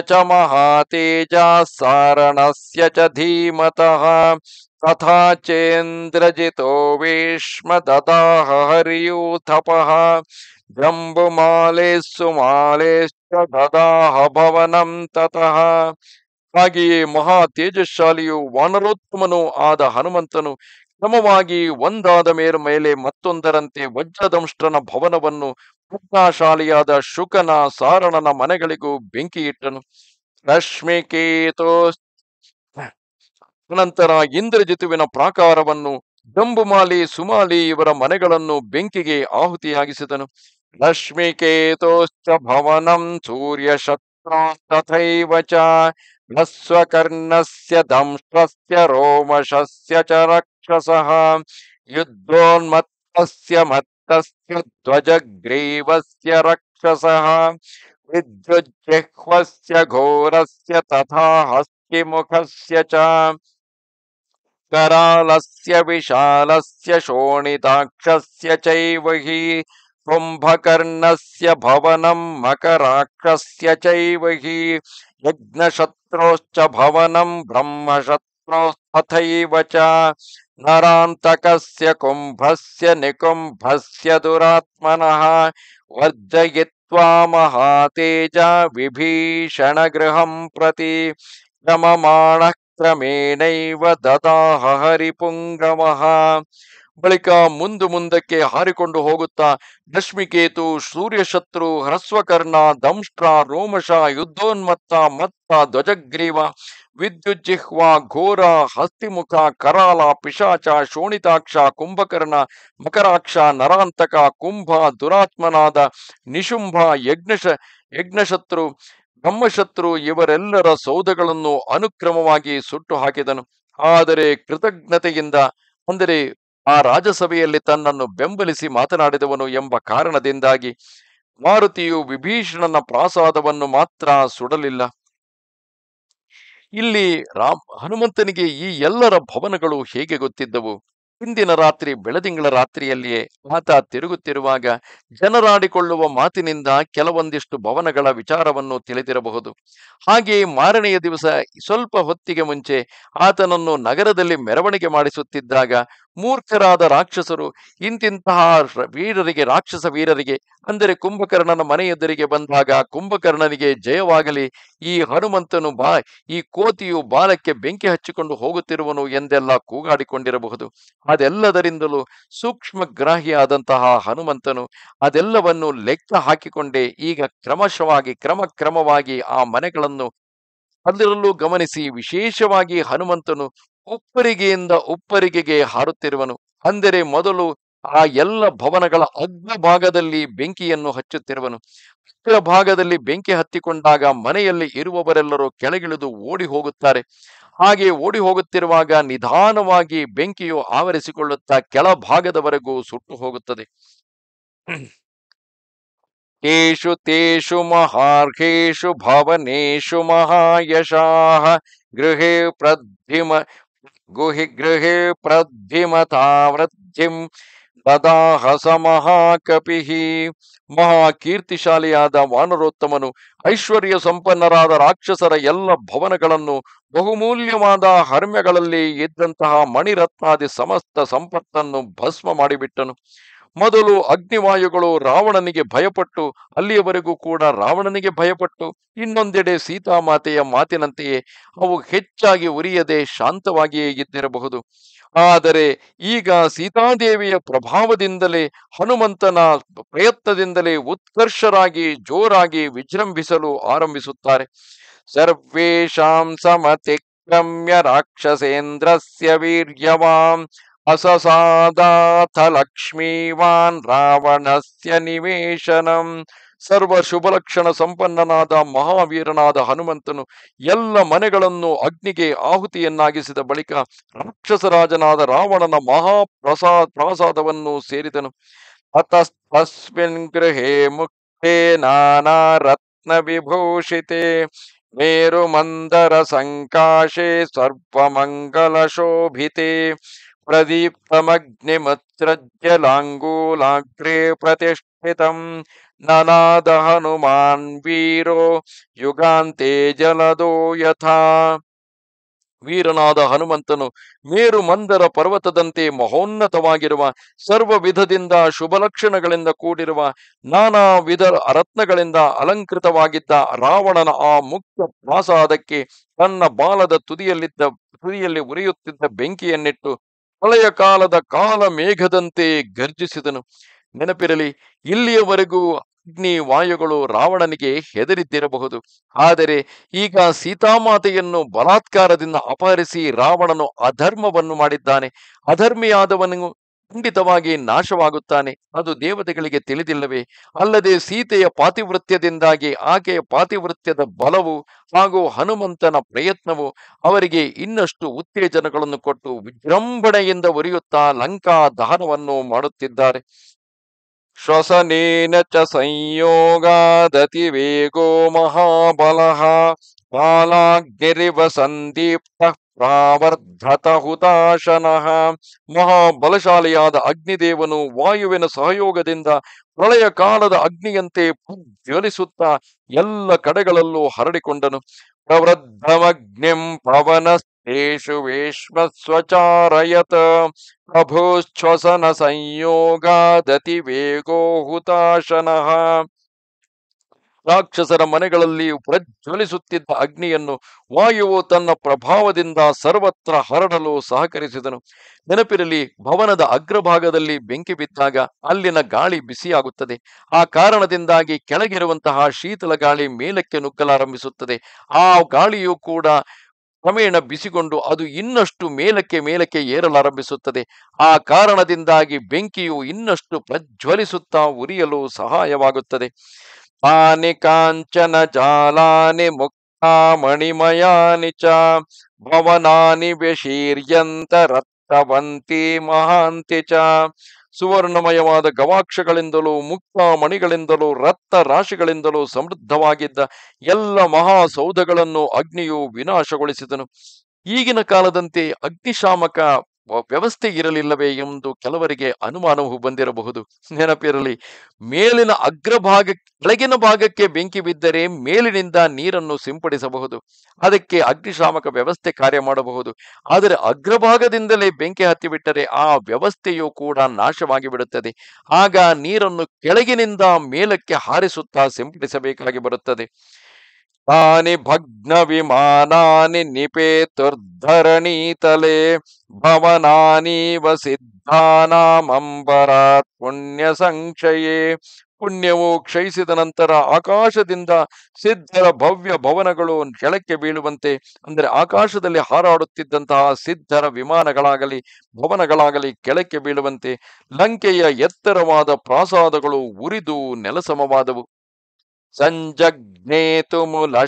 A: ದದಾಹ ಭವನಂ ತತಃ ಹಾಗೆಯೇ ಮಹಾ ತೇಜಶಾಲಿಯು ವಾನರೋತ್ತಮನೂ ಆದ ಹನುಮಂತನು ಸಮವಾಗಿ ಒಂದಾದ ಮೇರ ಮೇಲೆ ಮತ್ತೊಂದರಂತೆ ವಜ್ರದಂಷ್ಟ್ರನ ಭವನವನ್ನು ಪೂರ್ಣಶಾಲಿಯಾದ ಶುಕನ ಸಾರಣನ ಮನೆಗಳಿಗೂ ಇಟ್ಟನು ರಶ್ಮಿಕೇತೋ ನಂತರ ಇಂದ್ರಜಿತುವಿನ ಪ್ರಾಕಾರವನ್ನು ಡಂಬುಮಾಲಿ ಸುಮಾಲಿ ಇವರ ಮನೆಗಳನ್ನು ಬೆಂಕಿಗೆ ಆಹುತಿಯಾಗಿಸಿದನು ರಶ್ಮಿಕೇತೋಶ್ಚ ಭವನಂ ಸೂರ್ಯ ತಥೈವ ಚ ಭಸ್ವಕರ್ಣಸ್ಯ ದಂಷ್ಟಸ್ಯ ರೋಮಶಸ್ಯ ಚರ राक्षसः युद्धोन्मत्तस्य मत्तस्य ध्वजग्रीवस्य रक्षसः विद्युज्जिह्वस्य घोरस्य तथा हस्तिमुखस्य च करालस्य विशालस्य शोणिताक्षस्य चैव हि कुम्भकर्णस्य भवनं मकराक्षस्य चैव हि यज्ञशत्रोश्च ब्रह्मशत्रोस्तथैव च ನರಾಂತಕಸ್ಯ ಕುಂಭಸ್ಯ ನಿಕುಂಭಸ್ಯ ದುರಾತ್ಮನಃ ವರ್ಜಯಿತ್ವಾ ಮಹಾತೇಜ ವಿಭೀಷಣಗೃಹಂ ಪ್ರತಿ ಕ್ರಮಮಾಣಃ ಕ್ರಮೇಣೈವ ದದಾಹ ಹರಿಪುಂಗಮಃ ಬಳಿಕ ಮುಂದು ಮುಂದಕ್ಕೆ ಹಾರಿಕೊಂಡು ಹೋಗುತ್ತಾ ಲಕ್ಷ್ಮಿಕೇತು ಸೂರ್ಯಶತ್ರು ಹ್ರಸ್ವಕರ್ಣ ದಂಷ್ಟ್ರ ರೋಮಶ ಯುದ್ಧೋನ್ಮತ್ತ ಮತ್ತ ಧ್ವಜಗ್ರೀವ ವಿದ್ಯುಜ್ಜಿಹ್ವಾ ಘೋರ ಹಸ್ತಿಮುಖ ಕರಾಲ ಪಿಶಾಚ ಶೋಣಿತಾಕ್ಷ ಕುಂಭಕರ್ಣ ಮಕರಾಕ್ಷ ನರಾಂತಕ ಕುಂಭ ದುರಾತ್ಮನಾದ ನಿಶುಂಭ ಯಜ್ಞಶ ಯಜ್ಞಶತ್ರು ಬ್ರಹ್ಮಶತ್ರು ಇವರೆಲ್ಲರ ಸೌಧಗಳನ್ನು ಅನುಕ್ರಮವಾಗಿ ಸುಟ್ಟು ಹಾಕಿದನು ಆದರೆ ಕೃತಜ್ಞತೆಯಿಂದ ಅಂದರೆ ಆ ರಾಜಸಭೆಯಲ್ಲಿ ತನ್ನನ್ನು ಬೆಂಬಲಿಸಿ ಮಾತನಾಡಿದವನು ಎಂಬ ಕಾರಣದಿಂದಾಗಿ ಮಾರುತಿಯು ವಿಭೀಷಣನ ಪ್ರಾಸಾದವನ್ನು ಮಾತ್ರ ಸುಡಲಿಲ್ಲ ಇಲ್ಲಿ ರಾಮ್ ಹನುಮಂತನಿಗೆ ಈ ಎಲ್ಲರ ಭವನಗಳು ಹೇಗೆ ಗೊತ್ತಿದ್ದವು ಹಿಂದಿನ ರಾತ್ರಿ ಬೆಳದಿಂಗಳ ರಾತ್ರಿಯಲ್ಲಿಯೇ ಆತ ತಿರುಗುತ್ತಿರುವಾಗ ಜನರಾಡಿಕೊಳ್ಳುವ ಮಾತಿನಿಂದ ಕೆಲವೊಂದಿಷ್ಟು ಭವನಗಳ ವಿಚಾರವನ್ನು ತಿಳಿದಿರಬಹುದು ಹಾಗೆಯೇ ಮಾರನೆಯ ದಿವಸ ಸ್ವಲ್ಪ ಹೊತ್ತಿಗೆ ಮುಂಚೆ ಆತನನ್ನು ನಗರದಲ್ಲಿ ಮೆರವಣಿಗೆ ಮಾಡಿಸುತ್ತಿದ್ದಾಗ ಮೂರ್ಖರಾದ ರಾಕ್ಷಸರು ಇಂತಿಂತಹ ವೀರರಿಗೆ ರಾಕ್ಷಸ ವೀರರಿಗೆ ಅಂದರೆ ಕುಂಭಕರ್ಣನ ಮನೆ ಎದುರಿಗೆ ಬಂದಾಗ ಕುಂಭಕರ್ಣನಿಗೆ ಜಯವಾಗಲಿ ಈ ಹನುಮಂತನು ಬಾ ಈ ಕೋತಿಯು ಬಾಲಕ್ಕೆ ಬೆಂಕಿ ಹಚ್ಚಿಕೊಂಡು ಹೋಗುತ್ತಿರುವನು ಎಂದೆಲ್ಲ ಕೂಗಾಡಿಕೊಂಡಿರಬಹುದು ಅದೆಲ್ಲದರಿಂದಲೂ ಸೂಕ್ಷ್ಮ ಹನುಮಂತನು ಅದೆಲ್ಲವನ್ನು ಲೆಕ್ಕ ಹಾಕಿಕೊಂಡೇ ಈಗ ಕ್ರಮಶವಾಗಿ ಕ್ರಮ ಕ್ರಮವಾಗಿ ಆ ಮನೆಗಳನ್ನು ಅದರಲ್ಲೂ ಗಮನಿಸಿ ವಿಶೇಷವಾಗಿ ಹನುಮಂತನು ಒಪ್ಪರಿಗೆಯಿಂದ ಉಪ್ಪರಿಗೆಗೆ ಹಾರುತ್ತಿರುವನು ಅಂದರೆ ಮೊದಲು ಆ ಎಲ್ಲ ಭವನಗಳ ಅಗ್ರ ಭಾಗದಲ್ಲಿ ಬೆಂಕಿಯನ್ನು ಹಚ್ಚುತ್ತಿರುವನು ಅಗ್ರ ಭಾಗದಲ್ಲಿ ಬೆಂಕಿ ಹತ್ತಿಕೊಂಡಾಗ ಮನೆಯಲ್ಲಿ ಇರುವವರೆಲ್ಲರೂ ಕೆಳಗಿಳಿದು ಓಡಿ ಹೋಗುತ್ತಾರೆ ಹಾಗೆ ಓಡಿ ಹೋಗುತ್ತಿರುವಾಗ ನಿಧಾನವಾಗಿ ಬೆಂಕಿಯು ಆವರಿಸಿಕೊಳ್ಳುತ್ತಾ ಕೆಳಭಾಗದವರೆಗೂ ಸುಟ್ಟು ಹೋಗುತ್ತದೆ ಏಷು ತೇಷು ಮಹಾರ್ಹೇಶು ಭವನೇಶು ಮಹಾಯಶಾಹ ಗೃಹೇ ಪ್ರದ್ಧಿಮ गुहि गृहे ಹಸ ಮಹಾಕಪಿ ಮಹಾ ಕೀರ್ತಿಶಾಲಿಯಾದ ವಾನರೋತ್ತಮನು ಐಶ್ವರ್ಯ ಸಂಪನ್ನರಾದ ರಾಕ್ಷಸರ ಎಲ್ಲ ಭವನಗಳನ್ನು ಬಹುಮೂಲ್ಯವಾದ ಹರ್ಮ್ಯಗಳಲ್ಲಿ ಇದ್ದಂತಹ ಮಣಿರತ್ನಾದಿ ಸಮಸ್ತ ಸಂಪತ್ತನ್ನು ಭಸ್ಮ ಮಾಡಿಬಿಟ್ಟನು ಮೊದಲು ಅಗ್ನಿವಾಯುಗಳು ರಾವಣನಿಗೆ ಭಯಪಟ್ಟು ಅಲ್ಲಿಯವರೆಗೂ ಕೂಡ ರಾವಣನಿಗೆ ಭಯಪಟ್ಟು ಇನ್ನೊಂದೆಡೆ ಸೀತಾಮಾತೆಯ ಮಾತಿನಂತೆಯೇ ಅವು ಹೆಚ್ಚಾಗಿ ಉರಿಯದೆ ಶಾಂತವಾಗಿಯೇ ಇದ್ದಿರಬಹುದು ಆದರೆ ಈಗ ಸೀತಾದೇವಿಯ ಪ್ರಭಾವದಿಂದಲೇ ಹನುಮಂತನ ಪ್ರಯತ್ನದಿಂದಲೇ ಉತ್ಕರ್ಷರಾಗಿ ಜೋರಾಗಿ ವಿಜೃಂಭಿಸಲು ಆರಂಭಿಸುತ್ತಾರೆ ಸರ್ವೇಶಾಂ ಸಮತಿಕ್ರಮ್ಯ ರಾಕ್ಷಸೇಂದ್ರಸ್ಯ ವೀರ್ಯವಾಂ ಅಸಸಾದಾಥ ಲಕ್ಷ್ಮೀವಾನ್ ರಾವಣಸ್ಯ ನಿವೇಶನಂ ಸರ್ವ ಶುಭಲಕ್ಷಣ ಸಂಪನ್ನನಾದ ಮಹಾವೀರನಾದ ಹನುಮಂತನು ಎಲ್ಲ ಮನೆಗಳನ್ನು ಅಗ್ನಿಗೆ ಆಹುತಿಯನ್ನಾಗಿಸಿದ ಬಳಿಕ ರಾಕ್ಷಸರಾಜನಾದ ರಾವಣನ ಮಹಾಪ್ರಸಾ ಪ್ರಸಾದವನ್ನು ಸೇರಿದನು ಅತಸ್ತಸ್ಮಿನ್ ಗೃಹೇ ಮುಕ್ತೇ ನಾನಾ ರತ್ನ ವಿಭೂಷಿತೆ ಮೇರು ಮಂದರ ಸಂಕಾಶೆ ಸರ್ವಮಂಗಲ ಶೋಭಿತೆ प्रदीप्तमग्निमत्रज्जलाङ्गूलाग्रे ಪ್ರತಿಷ್ಠಿತಂ ಹನುಮಾನ್ ವೀರೋ ಯುಗಾಂತೆ ಜಲದೋ ಯಥಾ ವೀರನಾದ ಹನುಮಂತನು ಮೇರು ಮಂದರ ಪರ್ವತದಂತೆ ಮಹೋನ್ನತವಾಗಿರುವ ಸರ್ವ ವಿಧದಿಂದ ಶುಭ ಲಕ್ಷಣಗಳಿಂದ ಕೂಡಿರುವ ನಾನಾ ವಿಧ ರತ್ನಗಳಿಂದ ಅಲಂಕೃತವಾಗಿದ್ದ ರಾವಣನ ಆ ಮುಖ್ಯ ಪ್ರಾಸಾದಕ್ಕೆ ತನ್ನ ಬಾಲದ ತುದಿಯಲ್ಲಿದ್ದ ತುದಿಯಲ್ಲಿ ಉರಿಯುತ್ತಿದ್ದ ಬೆಂಕಿಯನ್ನಿಟ್ಟು ಮಳೆಯ ಕಾಲದ ಕಾಲ ಮೇಘದಂತೆ ಗರ್ಜಿಸಿದನು ನೆನಪಿರಲಿ ಇಲ್ಲಿಯವರೆಗೂ ಅಗ್ನಿ ವಾಯುಗಳು ರಾವಣನಿಗೆ ಹೆದರಿದ್ದಿರಬಹುದು ಆದರೆ ಈಗ ಸೀತಾಮಾತೆಯನ್ನು ಬಲಾತ್ಕಾರದಿಂದ ಅಪಹರಿಸಿ ರಾವಣನು ಅಧರ್ಮವನ್ನು ಮಾಡಿದ್ದಾನೆ ಅಧರ್ಮಿಯಾದವನು ಖಂಡಿತವಾಗಿ ನಾಶವಾಗುತ್ತಾನೆ ಅದು ದೇವತೆಗಳಿಗೆ ತಿಳಿದಿಲ್ಲವೇ ಅಲ್ಲದೆ ಸೀತೆಯ ಪಾತಿವೃತ್ಯದಿಂದಾಗಿ ಆಕೆಯ ಪಾತಿವೃತ್ಯದ ಬಲವು ಹಾಗೂ ಹನುಮಂತನ ಪ್ರಯತ್ನವು ಅವರಿಗೆ ಇನ್ನಷ್ಟು ಉತ್ತೇಜನಗಳನ್ನು ಕೊಟ್ಟು ವಿಜೃಂಭಣೆಯಿಂದ ಒರಿಯುತ್ತಾ ಲಂಕಾ ದಹನವನ್ನು ಮಾಡುತ್ತಿದ್ದಾರೆ ಶ್ವಸನೇನ ಚ ಸಂಯೋಗಾದತಿ ವೇಗೋ ಮಹಾಬಲಹ ಬಾಲಾಗ್ನಿರಿವ ಸಂದೀಪ್ತ ಪ್ರಾವರ್ಧತ ಹುತಾಶನಃ ಮಹಾಬಲಶಾಲಿಯಾದ ಅಗ್ನಿದೇವನು ವಾಯುವಿನ ಸಹಯೋಗದಿಂದ ಪ್ರಳಯ ಕಾಲದ ಅಗ್ನಿಯಂತೆ ಜ್ವಲಿಸುತ್ತಾ ಎಲ್ಲ ಕಡೆಗಳಲ್ಲೂ ಹರಡಿಕೊಂಡನು ಪ್ರವೃದ್ಧಮಗ್ನಿಂ ಪವನಸ್ತೇಷು ವೇಶ್ಮ ಸ್ವಚಾರಯತ ಪ್ರಭುಶ್ವಸನ ಸಂಯೋಗಾದತಿ ವೇಗೋ ಹುತಾಶನಃ ರಾಕ್ಷಸರ ಮನೆಗಳಲ್ಲಿಯೂ ಪ್ರಜ್ವಲಿಸುತ್ತಿದ್ದ ಅಗ್ನಿಯನ್ನು ವಾಯುವು ತನ್ನ ಪ್ರಭಾವದಿಂದ ಸರ್ವತ್ರ ಹರಡಲು ಸಹಕರಿಸಿದನು ನೆನಪಿರಲಿ ಭವನದ ಅಗ್ರಭಾಗದಲ್ಲಿ ಬೆಂಕಿ ಬಿದ್ದಾಗ ಅಲ್ಲಿನ ಗಾಳಿ ಬಿಸಿಯಾಗುತ್ತದೆ ಆ ಕಾರಣದಿಂದಾಗಿ ಕೆಳಗಿರುವಂತಹ ಶೀತಲ ಗಾಳಿ ಮೇಲಕ್ಕೆ ನುಗ್ಗಲಾರಂಭಿಸುತ್ತದೆ ಆ ಗಾಳಿಯು ಕೂಡ ಕ್ರಮೇಣ ಬಿಸಿಗೊಂಡು ಅದು ಇನ್ನಷ್ಟು ಮೇಲಕ್ಕೆ ಮೇಲಕ್ಕೆ ಏರಲಾರಂಭಿಸುತ್ತದೆ ಆ ಕಾರಣದಿಂದಾಗಿ ಬೆಂಕಿಯು ಇನ್ನಷ್ಟು ಪ್ರಜ್ವಲಿಸುತ್ತಾ ಉರಿಯಲು ಸಹಾಯವಾಗುತ್ತದೆ ಜಾಲಾನಿ ಮುಕ್ತಾ ಮಣಿಮಯಾನಿ ಚ ಭವನಾನಿ ವ್ಯಶೀರ್ಯಂತ ರಕ್ತವಂತಿ ಮಹಾಂತಿ ಚ ಸುವರ್ಣಮಯವಾದ ಗವಾಕ್ಷಗಳಿಂದಲೂ ಮುಕ್ತ ಮಣಿಗಳಿಂದಲೂ ರಕ್ತ ರಾಶಿಗಳಿಂದಲೂ ಸಮೃದ್ಧವಾಗಿದ್ದ ಎಲ್ಲ ಮಹಾಸೌಧಗಳನ್ನು ಅಗ್ನಿಯು ವಿನಾಶಗೊಳಿಸಿದನು ಈಗಿನ ಕಾಲದಂತೆ ಅಗ್ನಿಶಾಮಕ ವ್ಯವಸ್ಥೆ ಇರಲಿಲ್ಲವೇ ಎಂದು ಕೆಲವರಿಗೆ ಅನುಮಾನವು ಬಂದಿರಬಹುದು ನೆನಪಿರಲಿ ಮೇಲಿನ ಅಗ್ರಭಾಗ ಕೆಳಗಿನ ಭಾಗಕ್ಕೆ ಬೆಂಕಿ ಬಿದ್ದರೆ ಮೇಲಿನಿಂದ ನೀರನ್ನು ಸಿಂಪಡಿಸಬಹುದು ಅದಕ್ಕೆ ಅಗ್ನಿಶಾಮಕ ವ್ಯವಸ್ಥೆ ಕಾರ್ಯ ಮಾಡಬಹುದು ಆದರೆ ಅಗ್ರಭಾಗದಿಂದಲೇ ಬೆಂಕಿ ಹತ್ತಿಬಿಟ್ಟರೆ ಆ ವ್ಯವಸ್ಥೆಯು ಕೂಡ ನಾಶವಾಗಿ ಬಿಡುತ್ತದೆ ಆಗ ನೀರನ್ನು ಕೆಳಗಿನಿಂದ ಮೇಲಕ್ಕೆ ಹಾರಿಸುತ್ತಾ ಸಿಂಪಡಿಸಬೇಕಾಗಿ ಬರುತ್ತದೆ ಭಗ್ನ ವಿಮಾನಿ ನಿಪೇತುರ್ಧರಣೀತಲೆ ಭವನಾನೀವ भवनानीव ಪುಣ್ಯ ಸಂಕ್ಷಯೇ ಪುಣ್ಯವು ಕ್ಷಯಿಸಿದ ನಂತರ ಆಕಾಶದಿಂದ ಸಿದ್ಧರ ಭವ್ಯ ಭವನಗಳು ಕೆಳಕ್ಕೆ ಬೀಳುವಂತೆ ಅಂದರೆ ಆಕಾಶದಲ್ಲಿ ಹಾರಾಡುತ್ತಿದ್ದಂತಹ ಸಿದ್ಧರ ವಿಮಾನಗಳಾಗಲಿ ಭವನಗಳಾಗಲಿ ಕೆಳಕ್ಕೆ ಬೀಳುವಂತೆ ಲಂಕೆಯ ಎತ್ತರವಾದ ಪ್ರಾಸಾದಗಳು ಉರಿದು ನೆಲಸಮವಾದವು सञ्जज्ञेतुमुलः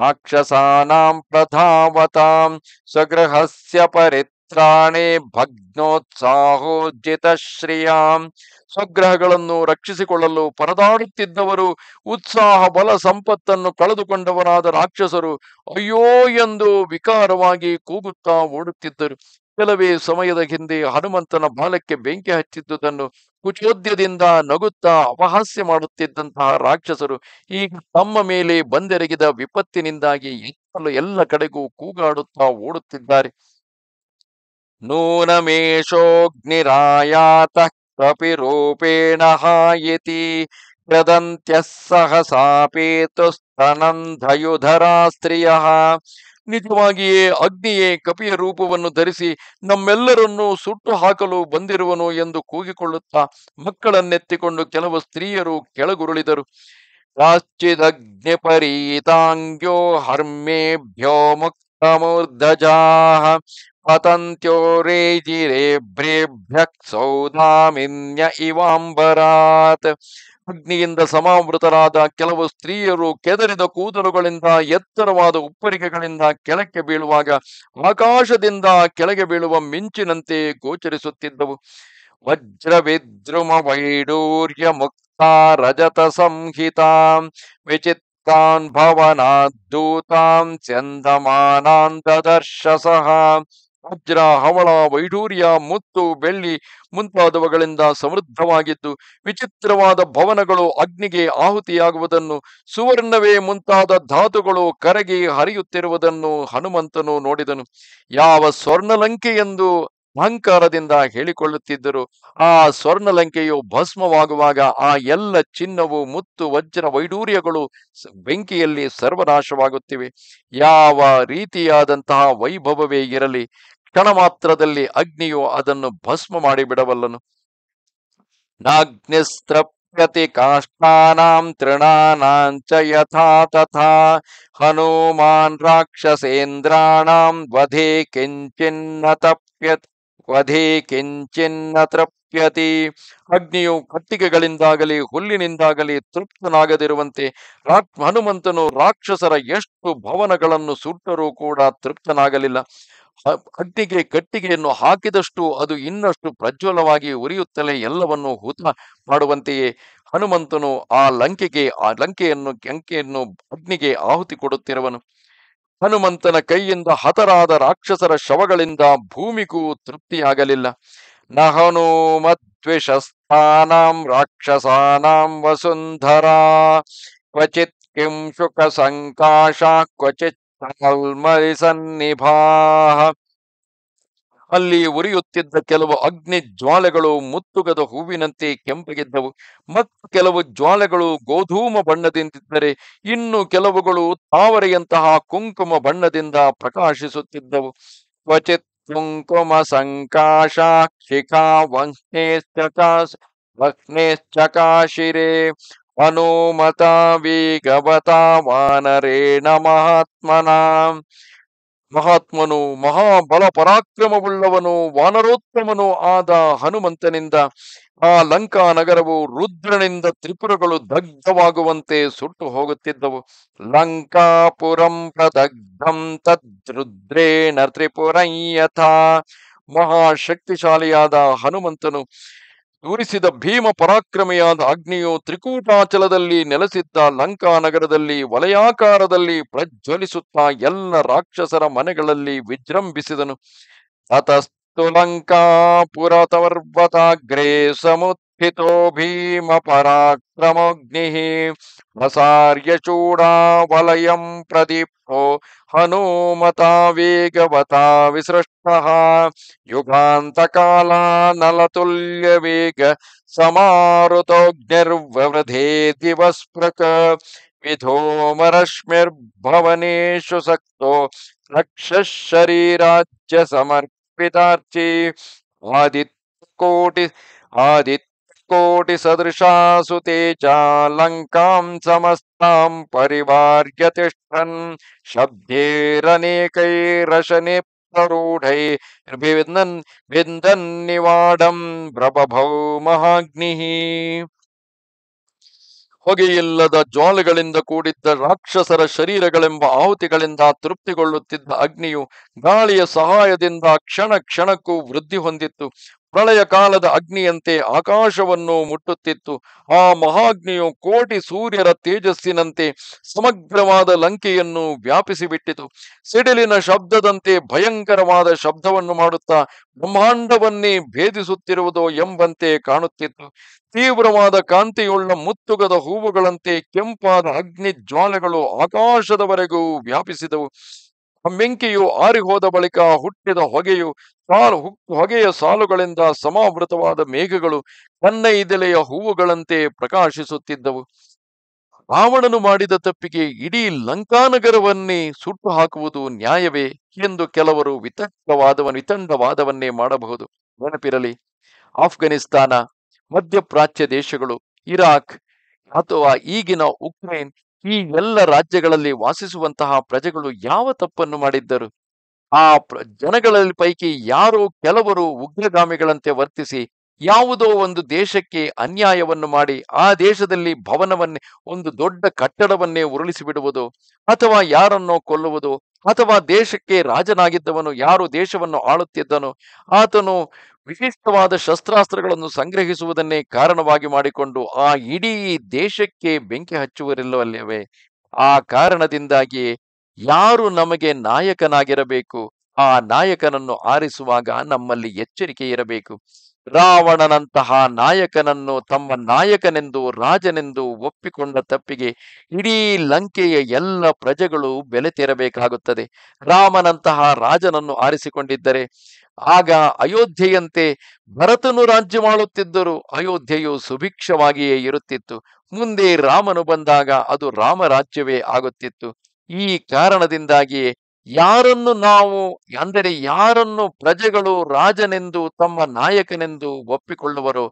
A: ರಾಕ್ಷಸಾನಾಂ राक्षसानाम् प्रधावताम् स्वगृहस्य ಪರಿತ್ರಾಣೆ ಭಗ್ನೋತ್ಸಾಹೋರ್ಜಿತ ಸ್ವಗ್ರಹಗಳನ್ನು ರಕ್ಷಿಸಿಕೊಳ್ಳಲು ಪರದಾಡುತ್ತಿದ್ದವರು ಉತ್ಸಾಹ ಬಲ ಸಂಪತ್ತನ್ನು ಕಳೆದುಕೊಂಡವರಾದ ರಾಕ್ಷಸರು ಅಯ್ಯೋ ಎಂದು ವಿಕಾರವಾಗಿ ಕೂಗುತ್ತಾ ಓಡುತ್ತಿದ್ದರು ಕೆಲವೇ ಸಮಯದ ಹಿಂದೆ ಹನುಮಂತನ ಬಾಲಕ್ಕೆ ಬೆಂಕಿ ಹಚ್ಚಿದ್ದುದನ್ನು ಕುಚೋದ್ಯದಿಂದ ನಗುತ್ತಾ ಅಪಹಾಸ್ಯ ಮಾಡುತ್ತಿದ್ದಂತಹ ರಾಕ್ಷಸರು ಈ ತಮ್ಮ ಮೇಲೆ ಬಂದೆರಗಿದ ವಿಪತ್ತಿನಿಂದಾಗಿ ಎಲ್ಲ ಕಡೆಗೂ ಕೂಗಾಡುತ್ತಾ ಓಡುತ್ತಿದ್ದಾರೆ ನೂನಮೇಶೋಗ್ನಿರಾಯಾತ ಕಪಿರೂಪೇಣ ಹಾಯತಿ ಕ್ರದಂತ್ಯ ಸಹಸಾಪೇತುಸ್ತನಂಧಯುಧರಾ ಸ್ತ್ರೀಯ ನಿಜವಾಗಿಯೇ ಅಗ್ನಿಯೇ ಕಪಿಯ ರೂಪವನ್ನು ಧರಿಸಿ ನಮ್ಮೆಲ್ಲರನ್ನು ಸುಟ್ಟು ಹಾಕಲು ಬಂದಿರುವನು ಎಂದು ಕೂಗಿಕೊಳ್ಳುತ್ತಾ ಮಕ್ಕಳನ್ನೆತ್ತಿಕೊಂಡು ಕೆಲವು ಸ್ತ್ರೀಯರು ಕೆಳಗುರುಳಿದರು ಪರೀತಾಂಗ್ಯೋ ಹರ್ಮೇಭ್ಯೋ ಮುಕ್ತಮೂರ್ಧಜಾ ಪತಂತ್ಯೋ ರೇಜಿರೇಭ್ರೇಭ್ಯ ಸೌಧಾಮಿನ್ಯ ಇವಾಂಬರಾತ್ ಅಗ್ನಿಯಿಂದ ಸಮಾವೃತರಾದ ಕೆಲವು ಸ್ತ್ರೀಯರು ಕೆದರಿದ ಕೂದಲುಗಳಿಂದ ಎತ್ತರವಾದ ಉಪ್ಪರಿಗೆಗಳಿಂದ ಕೆಳಕ್ಕೆ ಬೀಳುವಾಗ ಆಕಾಶದಿಂದ ಕೆಳಗೆ ಬೀಳುವ ಮಿಂಚಿನಂತೆ ಗೋಚರಿಸುತ್ತಿದ್ದವು ವಜ್ರ ವಿದ್ರುಮ ವೈಡೂರ್ಯ ಮುಕ್ತ ರಜತ ಸಂಹಿತ ವಿಚಿತ್ತಾನ್ ದೂತಾಂ ಚಂದಮಾನಾಂತ ದರ್ಶಸಃ ವಜ್ರ ಹವಳ ವೈಡೂರ್ಯ ಮುತ್ತು ಬೆಳ್ಳಿ ಮುಂತಾದವುಗಳಿಂದ ಸಮೃದ್ಧವಾಗಿದ್ದು ವಿಚಿತ್ರವಾದ ಭವನಗಳು ಅಗ್ನಿಗೆ ಆಹುತಿಯಾಗುವುದನ್ನು ಸುವರ್ಣವೇ ಮುಂತಾದ ಧಾತುಗಳು ಕರಗಿ ಹರಿಯುತ್ತಿರುವುದನ್ನು ಹನುಮಂತನು ನೋಡಿದನು ಯಾವ ಎಂದು ಅಹಂಕಾರದಿಂದ ಹೇಳಿಕೊಳ್ಳುತ್ತಿದ್ದರು ಆ ಸ್ವರ್ಣಲಂಕೆಯು ಭಸ್ಮವಾಗುವಾಗ ಆ ಎಲ್ಲ ಚಿನ್ನವು ಮುತ್ತು ವಜ್ರ ವೈಡೂರ್ಯಗಳು ಬೆಂಕಿಯಲ್ಲಿ ಸರ್ವನಾಶವಾಗುತ್ತಿವೆ ಯಾವ ರೀತಿಯಾದಂತಹ ವೈಭವವೇ ಇರಲಿ ಕ್ಷಣ ಮಾತ್ರದಲ್ಲಿ ಅಗ್ನಿಯು ಅದನ್ನು ಭಸ್ಮ ಮಾಡಿ ಬಿಡಬಲ್ಲನು ಕಾಷ್ಟಾನಾಂ ತೃಣಾನಾಂಚ ಯಥಾ ತಥಾ ಹನುಮಾನ್ ರಾಕ್ಷಸೇಂದ್ರಾಣಾಂ ವಧೆ ತಪ್ಯತ್ ವಧೇ ಕಿಂಚಿನ್ನ ತೃಪ್ಯತಿ ಅಗ್ನಿಯು ಕಟ್ಟಿಗೆಗಳಿಂದಾಗಲಿ ಹುಲ್ಲಿನಿಂದಾಗಲಿ ತೃಪ್ತನಾಗದಿರುವಂತೆ ಹನುಮಂತನು ರಾಕ್ಷಸರ ಎಷ್ಟು ಭವನಗಳನ್ನು ಸುಟ್ಟರೂ ಕೂಡ ತೃಪ್ತನಾಗಲಿಲ್ಲ ಅಗ್ನಿಗೆ ಕಟ್ಟಿಗೆಯನ್ನು ಹಾಕಿದಷ್ಟು ಅದು ಇನ್ನಷ್ಟು ಪ್ರಜ್ವಲವಾಗಿ ಉರಿಯುತ್ತಲೇ ಎಲ್ಲವನ್ನು ಹುತ ಮಾಡುವಂತೆಯೇ ಹನುಮಂತನು ಆ ಲಂಕೆಗೆ ಆ ಲಂಕೆಯನ್ನು ಲಂಕೆಯನ್ನು ಅಗ್ನಿಗೆ ಆಹುತಿ ಕೊಡುತ್ತಿರುವನು ಹನುಮಂತನ ಕೈಯಿಂದ ಹತರಾದ ರಾಕ್ಷಸರ ಶವಗಳಿಂದ ಭೂಮಿಗೂ ತೃಪ್ತಿಯಾಗಲಿಲ್ಲ ನ ಮದ್ವಿಷಸ್ಥಾನಾಂ ರಾಕ್ಷಸಾನಾಂ ವಸುಂಧರ ಕ್ವಚಿತ್ ಕಿಂ ಶುಕ ಸಂಕಾಶ ಕ್ವಚಿತ್ ಸನ್ನಿಭಾ ಅಲ್ಲಿ ಉರಿಯುತ್ತಿದ್ದ ಕೆಲವು ಅಗ್ನಿ ಜ್ವಾಲೆಗಳು ಮುತ್ತುಗದ ಹೂವಿನಂತೆ ಕೆಂಪಗಿದ್ದವು ಮತ್ತು ಕೆಲವು ಜ್ವಾಲೆಗಳು ಗೋಧೂಮ ಬಣ್ಣದಿಂದಿದ್ದರೆ ಇನ್ನು ಕೆಲವುಗಳು ತಾವರೆಯಂತಹ ಕುಂಕುಮ ಬಣ್ಣದಿಂದ ಪ್ರಕಾಶಿಸುತ್ತಿದ್ದವು ಕ್ವಚಿತ್ ಕುಂಕುಮ ಸಂಕಾಶಾಕ್ಷಿಖಾ ವಹ್ನೇಶ್ಚಕಾಶಿರೇ ಅನೋಮತಾ ವಿ ವಿಗವತಾ ವಾನರೇಣ ಮಹಾತ್ಮನಾ ಮಹಾತ್ಮನು ಮಹಾಬಲ ಪರಾಕ್ರಮವುಳ್ಳವನು ವಾನರೋತ್ತಮನು ಆದ ಹನುಮಂತನಿಂದ ಆ ಲಂಕಾ ನಗರವು ರುದ್ರನಿಂದ ತ್ರಿಪುರಗಳು ದಗ್ಧವಾಗುವಂತೆ ಸುಟ್ಟು ಹೋಗುತ್ತಿದ್ದವು ಲಂಕಾಪುರಂ ಪ್ರದಗ್ಧಂ ತದ್ರುದ್ರೇಣ ತ್ರಿಪುರಂ ಯಥಾ ಮಹಾಶಕ್ತಿಶಾಲಿಯಾದ ಹನುಮಂತನು ತೋರಿಸಿದ ಭೀಮ ಪರಾಕ್ರಮಿಯಾದ ಅಗ್ನಿಯು ತ್ರಿಕೂಟಾಚಲದಲ್ಲಿ ನೆಲೆಸಿದ್ದ ಲಂಕಾ ನಗರದಲ್ಲಿ ವಲಯಾಕಾರದಲ್ಲಿ ಪ್ರಜ್ವಲಿಸುತ್ತಾ ಎಲ್ಲ ರಾಕ್ಷಸರ ಮನೆಗಳಲ್ಲಿ ವಿಜೃಂಭಿಸಿದನು ಅತಸ್ತು ಲಂಕಾ ಪುರತವರ್ವತಾಗ್ರೇ ಸಮುತ್ स्थितो भीम भीमपराक्रमोऽग्निः हसार्यचूडावलयं प्रदीप्तो हनुमता वेगवता विसृष्टः युगान्तकालानलतुल्यवेग समारुतोऽग्निर्ववृधे दिवस्पृक् विधोमरश्मिर्भवनेषु सक्तो रक्षः शरीराज्य समर्पितार्चि आदित्यकोटि आदित्य ಕೋಟಿ ते चालङ्कां समस्तां परिवार्य तिष्ठन् शब्देरनेकैरशने प्ररूढैर्भिन्दन् ನಿವಾಡಂ प्रभभौ ಹೊಗೆಯಿಲ್ಲದ ಜ್ವಾಲೆಗಳಿಂದ ಕೂಡಿದ್ದ ರಾಕ್ಷಸರ ಶರೀರಗಳೆಂಬ ಆಹುತಿಗಳಿಂದ ತೃಪ್ತಿಗೊಳ್ಳುತ್ತಿದ್ದ ಅಗ್ನಿಯು ಗಾಳಿಯ ಸಹಾಯದಿಂದ ಕ್ಷಣ ಕ್ಷಣಕ್ಕೂ ವೃದ್ಧಿ ಹೊಂದಿತ್ತು ಪ್ರಳಯ ಕಾಲದ ಅಗ್ನಿಯಂತೆ ಆಕಾಶವನ್ನು ಮುಟ್ಟುತ್ತಿತ್ತು ಆ ಮಹಾಗ್ನಿಯು ಕೋಟಿ ಸೂರ್ಯರ ತೇಜಸ್ಸಿನಂತೆ ಸಮಗ್ರವಾದ ಲಂಕೆಯನ್ನು ವ್ಯಾಪಿಸಿಬಿಟ್ಟಿತು ಸಿಡಿಲಿನ ಶಬ್ದದಂತೆ ಭಯಂಕರವಾದ ಶಬ್ದವನ್ನು ಮಾಡುತ್ತಾ ಬ್ರಹ್ಮಾಂಡವನ್ನೇ ಭೇದಿಸುತ್ತಿರುವುದು ಎಂಬಂತೆ ಕಾಣುತ್ತಿತ್ತು ತೀವ್ರವಾದ ಕಾಂತಿಯುಳ್ಳ ಮುತ್ತುಗದ ಹೂವುಗಳಂತೆ ಕೆಂಪಾದ ಅಗ್ನಿ ಜ್ವಾಲೆಗಳು ಆಕಾಶದವರೆಗೂ ವ್ಯಾಪಿಸಿದವು ಆ ಬೆಂಕಿಯು ಆರಿಹೋದ ಬಳಿಕ ಹುಟ್ಟಿದ ಹೊಗೆಯು ಕಾಲು ಹೊಗೆಯ ಸಾಲುಗಳಿಂದ ಸಮಾವೃತವಾದ ಮೇಘಗಳು ಕನ್ನೈದೆಲೆಯ ಹೂವುಗಳಂತೆ ಪ್ರಕಾಶಿಸುತ್ತಿದ್ದವು ರಾವಣನು ಮಾಡಿದ ತಪ್ಪಿಗೆ ಇಡೀ ಲಂಕಾನಗರವನ್ನೇ ಸುಟ್ಟು ಹಾಕುವುದು ನ್ಯಾಯವೇ ಎಂದು ಕೆಲವರು ವಿತಂಡವಾದವ ವಿತಂಡವಾದವನ್ನೇ ಮಾಡಬಹುದು ನೆನಪಿರಲಿ ಆಫ್ಘಾನಿಸ್ತಾನ ಮಧ್ಯಪ್ರಾಚ್ಯ ದೇಶಗಳು ಇರಾಕ್ ಅಥವಾ ಈಗಿನ ಉಕ್ರೇನ್ ಈ ಎಲ್ಲ ರಾಜ್ಯಗಳಲ್ಲಿ ವಾಸಿಸುವಂತಹ ಪ್ರಜೆಗಳು ಯಾವ ತಪ್ಪನ್ನು ಮಾಡಿದ್ದರು ಆ ಜನಗಳಲ್ಲಿ ಪೈಕಿ ಯಾರೋ ಕೆಲವರು ಉಗ್ರಗಾಮಿಗಳಂತೆ ವರ್ತಿಸಿ ಯಾವುದೋ ಒಂದು ದೇಶಕ್ಕೆ ಅನ್ಯಾಯವನ್ನು ಮಾಡಿ ಆ ದೇಶದಲ್ಲಿ ಭವನವನ್ನೇ ಒಂದು ದೊಡ್ಡ ಕಟ್ಟಡವನ್ನೇ ಉರುಳಿಸಿ ಬಿಡುವುದು ಅಥವಾ ಯಾರನ್ನೋ ಕೊಲ್ಲುವುದು ಅಥವಾ ದೇಶಕ್ಕೆ ರಾಜನಾಗಿದ್ದವನು ಯಾರು ದೇಶವನ್ನು ಆಳುತ್ತಿದ್ದನು ಆತನು ವಿಶಿಷ್ಟವಾದ ಶಸ್ತ್ರಾಸ್ತ್ರಗಳನ್ನು ಸಂಗ್ರಹಿಸುವುದನ್ನೇ ಕಾರಣವಾಗಿ ಮಾಡಿಕೊಂಡು ಆ ಇಡೀ ದೇಶಕ್ಕೆ ಬೆಂಕಿ ಹಚ್ಚುವರಿಲ್ಲವಲ್ಲವೇ ಆ ಕಾರಣದಿಂದಾಗಿ ಯಾರು ನಮಗೆ ನಾಯಕನಾಗಿರಬೇಕು ಆ ನಾಯಕನನ್ನು ಆರಿಸುವಾಗ ನಮ್ಮಲ್ಲಿ ಎಚ್ಚರಿಕೆ ಇರಬೇಕು ರಾವಣನಂತಹ ನಾಯಕನನ್ನು ತಮ್ಮ ನಾಯಕನೆಂದು ರಾಜನೆಂದು ಒಪ್ಪಿಕೊಂಡ ತಪ್ಪಿಗೆ ಇಡೀ ಲಂಕೆಯ ಎಲ್ಲ ಪ್ರಜೆಗಳು ಬೆಲೆ ತೆರಬೇಕಾಗುತ್ತದೆ ರಾಮನಂತಹ ರಾಜನನ್ನು ಆರಿಸಿಕೊಂಡಿದ್ದರೆ ಆಗ ಅಯೋಧ್ಯೆಯಂತೆ ಭರತನು ರಾಜ್ಯ ಮಾಡುತ್ತಿದ್ದರೂ ಅಯೋಧ್ಯೆಯು ಸುಭಿಕ್ಷವಾಗಿಯೇ ಇರುತ್ತಿತ್ತು ಮುಂದೆ ರಾಮನು ಬಂದಾಗ ಅದು ರಾಮರಾಜ್ಯವೇ ಆಗುತ್ತಿತ್ತು ಈ ಕಾರಣದಿಂದಾಗಿ ಯಾರನ್ನು ನಾವು ಅಂದರೆ ಯಾರನ್ನು ಪ್ರಜೆಗಳು ರಾಜನೆಂದು ತಮ್ಮ ನಾಯಕನೆಂದು ಒಪ್ಪಿಕೊಳ್ಳುವರು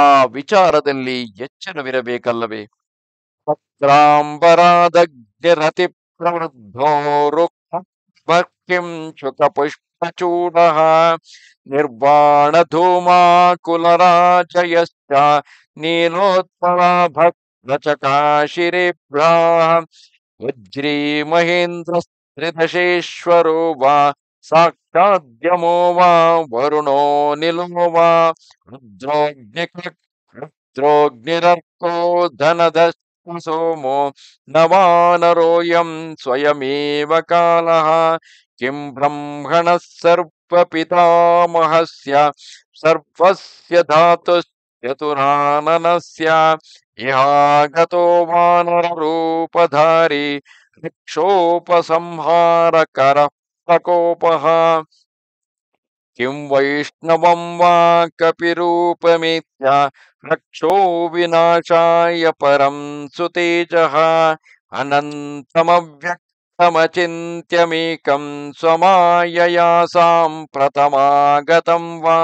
A: ಆ ವಿಚಾರದಲ್ಲಿ ಎಚ್ಚರವಿರಬೇಕಲ್ಲವೇ ಪತ್ರಾಂಬರಾದಗ್ರತಿ ಪ್ರವೃದ್ಧೋರುಕ್ಕಿಂ ನಿರ್ವಾಣ ಪುಷ್ಪಚೂಡ ನಿರ್ವಾಣ ಧೂಮಾಕುಲರಾಜಯಶ್ಚ ನೀಲೋತ್ಪಲಾಭ ಬ್ರಾಹ್ಮ वज्री वज्रीमहेन्द्रस्त्रिदशेश्वरो वा साक्षाद्यमो वा वरुणो निलो वा रुद्रोऽग्निरुद्रोऽग्निरर्को धनधसोमो न वा स्वयमेव कालः किं ब्रह्मणः सर्वपितामहस्य सर्वस्य धातुश्चतुराननस्य ಇಹಾಗತೋ ವಾನರ ರೂಪಧಾರಿ ಕ್ಷೋಪಸಂಹಾರಕರ ಪ್ರಕೋಪಃ ಕಿಂ ವೈಷ್ಣವಂ ವಾ ಕಪಿರೂಪಮೇತ್ಯ ರಕ್ಷೋ ವಿನಾಶಾಯ ಪರಂ ಸುತೇಜಃ अनन्तमव्यक्तमचिन्त्यमेकं स्वमायया सां प्रथमागतं वा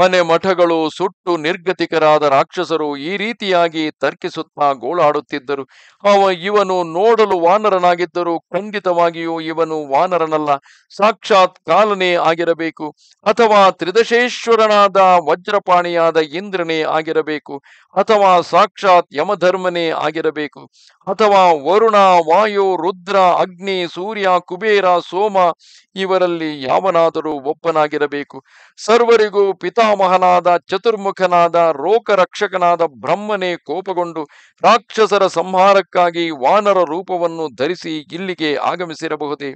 A: ಮನೆ ಮಠಗಳು ಸುಟ್ಟು ನಿರ್ಗತಿಕರಾದ ರಾಕ್ಷಸರು ಈ ರೀತಿಯಾಗಿ ತರ್ಕಿಸುತ್ತಾ ಗೋಳಾಡುತ್ತಿದ್ದರು ಅವ ಇವನು ನೋಡಲು ವಾನರನಾಗಿದ್ದರೂ ಖಂಡಿತವಾಗಿಯೂ ಇವನು ವಾನರನಲ್ಲ ಸಾಕ್ಷಾತ್ ಕಾಲನೇ ಆಗಿರಬೇಕು ಅಥವಾ ತ್ರಿದಶೇಶ್ವರನಾದ ವಜ್ರಪಾಣಿಯಾದ ಇಂದ್ರನೇ ಆಗಿರಬೇಕು ಅಥವಾ ಸಾಕ್ಷಾತ್ ಯಮಧರ್ಮನೇ ಆಗಿರಬೇಕು ಅಥವಾ ವರುಣ ವಾಯು ರುದ್ರ ಅಗ್ನಿ ಸೂರ್ಯ ಕುಬೇರ ಸೋಮ ಇವರಲ್ಲಿ ಯಾವನಾದರೂ ಒಬ್ಬನಾಗಿರಬೇಕು ಸರ್ವರಿಗೂ ಪಿತ ಪಿತಾಮಹನಾದ ಚತುರ್ಮುಖನಾದ ರಕ್ಷಕನಾದ ಬ್ರಹ್ಮನೇ ಕೋಪಗೊಂಡು ರಾಕ್ಷಸರ ಸಂಹಾರಕ್ಕಾಗಿ ವಾನರ ರೂಪವನ್ನು ಧರಿಸಿ ಇಲ್ಲಿಗೆ ಆಗಮಿಸಿರಬಹುದೇ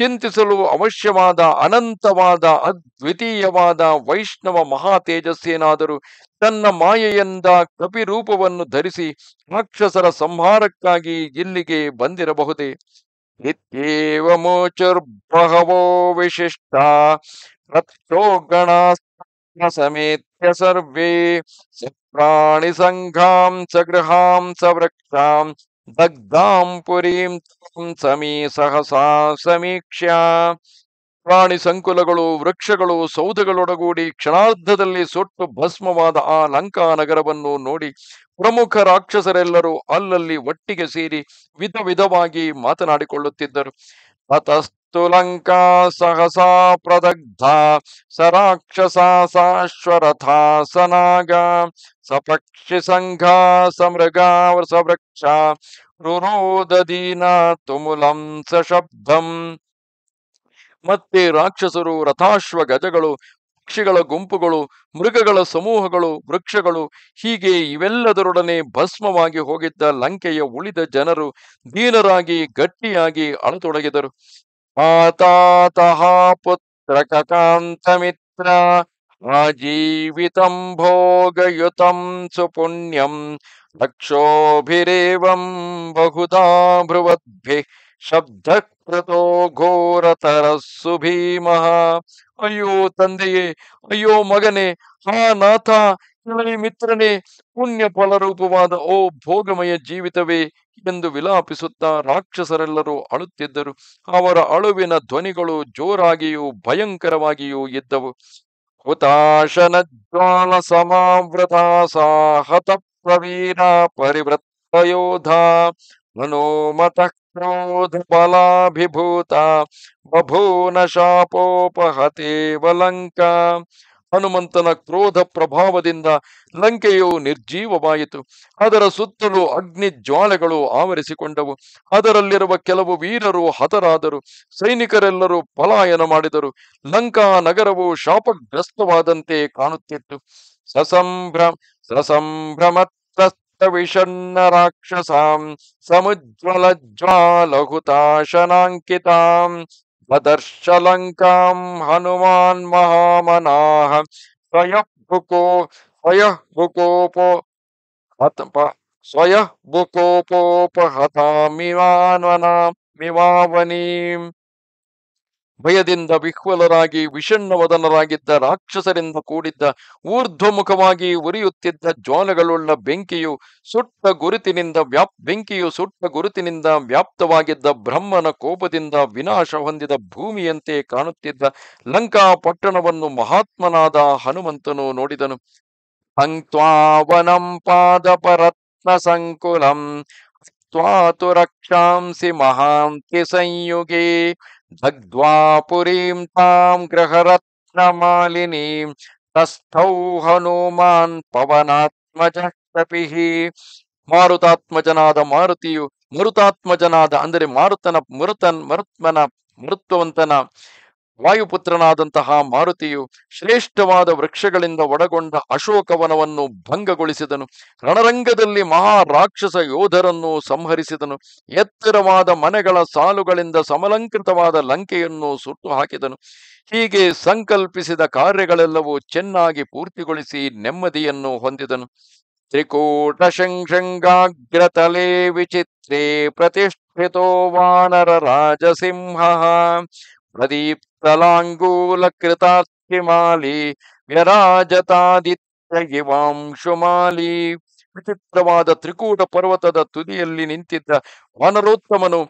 A: ಚಿಂತಿಸಲು ಅವಶ್ಯವಾದ ಅನಂತವಾದ ಅದ್ವಿತೀಯವಾದ ವೈಷ್ಣವ ಮಹಾ ತೇಜಸ್ಸೇನಾದರೂ ತನ್ನ ಮಾಯೆಯಿಂದ ಕಪಿರೂಪವನ್ನು ಧರಿಸಿ ರಾಕ್ಷಸರ ಸಂಹಾರಕ್ಕಾಗಿ ಇಲ್ಲಿಗೆ ಬಂದಿರಬಹುದೇ ನಿತ್ಯೇವ ಮೋಚುರ್ಬಹವೋ ವಿಶಿಷ್ಟ ರಕ್ಷೋ ಸರ್ವೇ सर्वे ಪ್ರಾಣಿ ಸಂಘಾಂ ಸ च वृक्षां ಪುರೀಂ ಸಮೀ ಸಹಸಾ ಸಮೀಕ್ಷಾ ಪ್ರಾಣಿ ಸಂಕುಲಗಳು ವೃಕ್ಷಗಳು ಸೌಧಗಳೊಡಗೂಡಿ ಕ್ಷಣಾರ್ಧದಲ್ಲಿ ಸೊಟ್ಟು ಭಸ್ಮವಾದ ಆ ಲಂಕಾ ನಗರವನ್ನು ನೋಡಿ ಪ್ರಮುಖ ರಾಕ್ಷಸರೆಲ್ಲರೂ ಅಲ್ಲಲ್ಲಿ ಒಟ್ಟಿಗೆ ಸೇರಿ ವಿಧ ವಿಧವಾಗಿ ಮಾತನಾಡಿಕೊಳ್ಳುತ್ತಿದ್ದರು ತುಲಂಕಾ ಲಂಕಾ ಸಹಸಾ ಪ್ರದಗ್ಧ ಸ ರಾಕ್ಷಸ ಸನಾಗ ಸಪಕ್ಷಿ ಸಂಘಾ ಸಮೃಗಾ ವೃಷವೃಕ್ಷ ರುರೋದೀನ ತುಮುಲಂ ಸಶಬ್ಧಂ ಮತ್ತೆ ರಾಕ್ಷಸರು ರಥಾಶ್ವ ಗಜಗಳು ಪಕ್ಷಿಗಳ ಗುಂಪುಗಳು ಮೃಗಗಳ ಸಮೂಹಗಳು ವೃಕ್ಷಗಳು ಹೀಗೆ ಇವೆಲ್ಲದರೊಡನೆ ಭಸ್ಮವಾಗಿ ಹೋಗಿದ್ದ ಲಂಕೆಯ ಉಳಿದ ಜನರು ದೀನರಾಗಿ ಗಟ್ಟಿಯಾಗಿ ಅಳತೊಡಗಿದರು मातातः पुत्रककान्तमित्र आजीवितं भोगयुतं सुपुण्यं लक्षोभिरेवं बहुधा भ्रुवद्भिः ಶಬ್ದ ಕೃತೋ ಘೋರತರಸ್ಸು ಸುಭೀಮಃ ಅಯ್ಯೋ ತಂದೆಯೇ ಅಯ್ಯೋ ಮಗನೇ ಹಾ ನಾಥ ಮಿತ್ರನೇ ಪುಣ್ಯ ಫಲರೂಪವಾದ ಓ ಭೋಗಮಯ ಜೀವಿತವೇ ಎಂದು ವಿಲಾಪಿಸುತ್ತಾ ರಾಕ್ಷಸರೆಲ್ಲರೂ ಅಳುತ್ತಿದ್ದರು ಅವರ ಅಳುವಿನ ಧ್ವನಿಗಳು ಜೋರಾಗಿಯೂ ಭಯಂಕರವಾಗಿಯೂ ಇದ್ದವು ಹುತಾಶನ ಜ್ವಾಲ ಸಮಾವೃತ ಸಾಹತ ಪ್ರವೀರ ಪರಿವೃತ್ತ ಯೋಧ ಮನೋಮತ ಕ್ರೋಧ ಬಲಾಭಿಭೂತ ಬಭೂನ ಶಾಪೋಪಹತೇವಲಂಕ ಹನುಮಂತನ ಕ್ರೋಧ ಪ್ರಭಾವದಿಂದ ಲಂಕೆಯು ನಿರ್ಜೀವವಾಯಿತು ಅದರ ಸುತ್ತಲೂ ಅಗ್ನಿ ಜ್ವಾಲೆಗಳು ಆವರಿಸಿಕೊಂಡವು ಅದರಲ್ಲಿರುವ ಕೆಲವು ವೀರರು ಹತರಾದರು ಸೈನಿಕರೆಲ್ಲರೂ ಪಲಾಯನ ಮಾಡಿದರು ಲಂಕಾ ನಗರವು ಶಾಪಗ್ರಸ್ತವಾದಂತೆ ಕಾಣುತ್ತಿತ್ತು ಸಸಂಭ್ರಮ ವಿಷಣ್ಣ ರಾಕ್ಷಸಾಂ ಸಮುಜ್ವಲ ಜ್ವಾಲಹುತಾಶನಾಂಕಿತಾಂ ददर्श लङ्कां हनुमान् महामनाः स्वयः भुको स्वयः भुकोपो स्वयः भुकोपोपहतामिवान्वनामिवावनीम् ಭಯದಿಂದ ವಿಹ್ವಲರಾಗಿ ವಿಷಣ್ಣವದನರಾಗಿದ್ದ ರಾಕ್ಷಸರಿಂದ ಕೂಡಿದ್ದ ಊರ್ಧ್ವಮುಖವಾಗಿ ಉರಿಯುತ್ತಿದ್ದ ಜ್ವಾಲಗಳುಳ್ಳ ಬೆಂಕಿಯು ಸುಟ್ಟ ಗುರುತಿನಿಂದ ವ್ಯಾಪ್ ಬೆಂಕಿಯು ಸುಟ್ಟ ಗುರುತಿನಿಂದ ವ್ಯಾಪ್ತವಾಗಿದ್ದ ಬ್ರಹ್ಮನ ಕೋಪದಿಂದ ವಿನಾಶ ಹೊಂದಿದ ಭೂಮಿಯಂತೆ ಕಾಣುತ್ತಿದ್ದ ಲಂಕಾ ಪಟ್ಟಣವನ್ನು ಮಹಾತ್ಮನಾದ ಹನುಮಂತನು ನೋಡಿದನು ಹಂಕ್ವಾವನಂ ಪಾದಪರತ್ನ ಸಂಕುಲಂ ತ್ವಾತು ರಕ್ಷಾಂಸಿ ಮಹಾಂತಿ ಸಂಯುಗೆ भग्वापुरीं तां ग्रहरत्नमालिनीं ತಸ್ಥೌ ಹನುಮಾನ್ ಪವನಾತ್ಮಜ ಕಪಿಹಿ ಮಾರುತಾತ್ಮಜನಾದ ಮಾರುತಿಯು ಮರುತಾತ್ಮಜನಾದ ಅಂದರೆ ಮಾರುತನ ಮರುತನ್ ಮರುತ್ಮನ ಮೃತವಂತನ ವಾಯುಪುತ್ರನಾದಂತಹ ಮಾರುತಿಯು ಶ್ರೇಷ್ಠವಾದ ವೃಕ್ಷಗಳಿಂದ ಒಡಗೊಂಡ ಅಶೋಕವನವನ್ನು ಭಂಗಗೊಳಿಸಿದನು ರಣರಂಗದಲ್ಲಿ ಮಹಾರಾಕ್ಷಸ ಯೋಧರನ್ನು ಸಂಹರಿಸಿದನು ಎತ್ತರವಾದ ಮನೆಗಳ ಸಾಲುಗಳಿಂದ ಸಮಲಂಕೃತವಾದ ಲಂಕೆಯನ್ನು ಸುಟ್ಟು ಹಾಕಿದನು ಹೀಗೆ ಸಂಕಲ್ಪಿಸಿದ ಕಾರ್ಯಗಳೆಲ್ಲವೂ ಚೆನ್ನಾಗಿ ಪೂರ್ತಿಗೊಳಿಸಿ ನೆಮ್ಮದಿಯನ್ನು ಹೊಂದಿದನು ತ್ರಿಕೂಟ ಶಂಶಂಗಾಗ್ರತಲೇ ವಿಚಿತ್ರೇ ಪ್ರತಿಷ್ಠಿತೋ ವಾನರ ರಾಜಸಿಂಹ ಪ್ರದೀಪ್ತಲಾಂಗೂಲಕೃತಾಕ್ಷಿಮಾಲಿ ವ್ಯರಾಜತಾದಿತ್ಯ ಇವಾಂಶುಮಾಲಿ ವಿಚಿತ್ರವಾದ ತ್ರಿಕೂಟ ಪರ್ವತದ ತುದಿಯಲ್ಲಿ ನಿಂತಿದ್ದ ವನರೋತ್ತಮನು